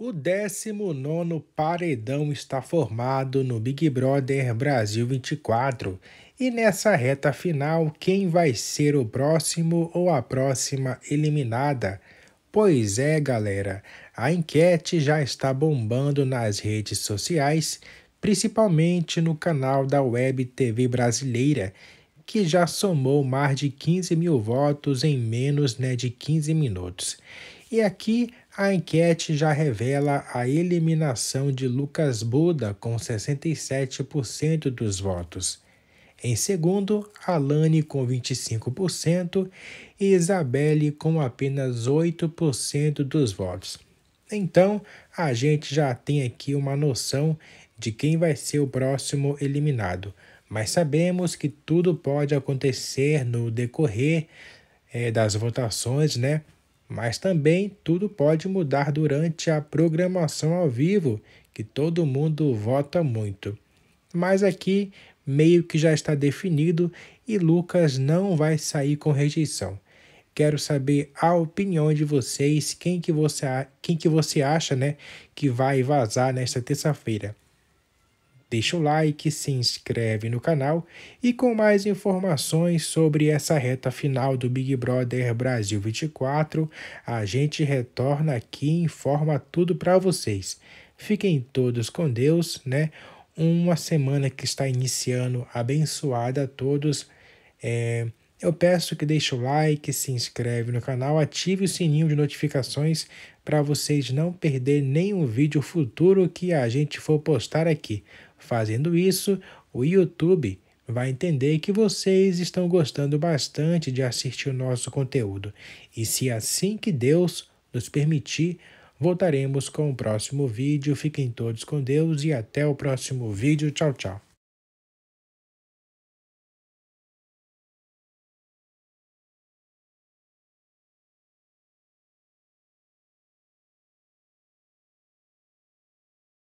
O 19 paredão está formado no Big Brother Brasil 24. E nessa reta final, quem vai ser o próximo ou a próxima eliminada? Pois é, galera, a enquete já está bombando nas redes sociais, principalmente no canal da Web TV Brasileira, que já somou mais de 15 mil votos em menos né, de 15 minutos. E aqui a enquete já revela a eliminação de Lucas Buda com 67% dos votos. Em segundo, Alane com 25% e Isabelle com apenas 8% dos votos. Então, a gente já tem aqui uma noção de quem vai ser o próximo eliminado, mas sabemos que tudo pode acontecer no decorrer é, das votações, né? Mas também tudo pode mudar durante a programação ao vivo, que todo mundo vota muito. Mas aqui meio que já está definido e Lucas não vai sair com rejeição. Quero saber a opinião de vocês, quem que você, quem que você acha, né, que vai vazar nesta terça-feira. Deixa o like, se inscreve no canal e com mais informações sobre essa reta final do Big Brother Brasil 24, a gente retorna aqui e informa tudo para vocês. Fiquem todos com Deus, né? Uma semana que está iniciando abençoada a todos. É... Eu peço que deixe o like, se inscreve no canal, ative o sininho de notificações para vocês não perder nenhum vídeo futuro que a gente for postar aqui. Fazendo isso, o YouTube vai entender que vocês estão gostando bastante de assistir o nosso conteúdo. E se assim que Deus nos permitir, voltaremos com o próximo vídeo. Fiquem todos com Deus e até o próximo vídeo. Tchau, tchau.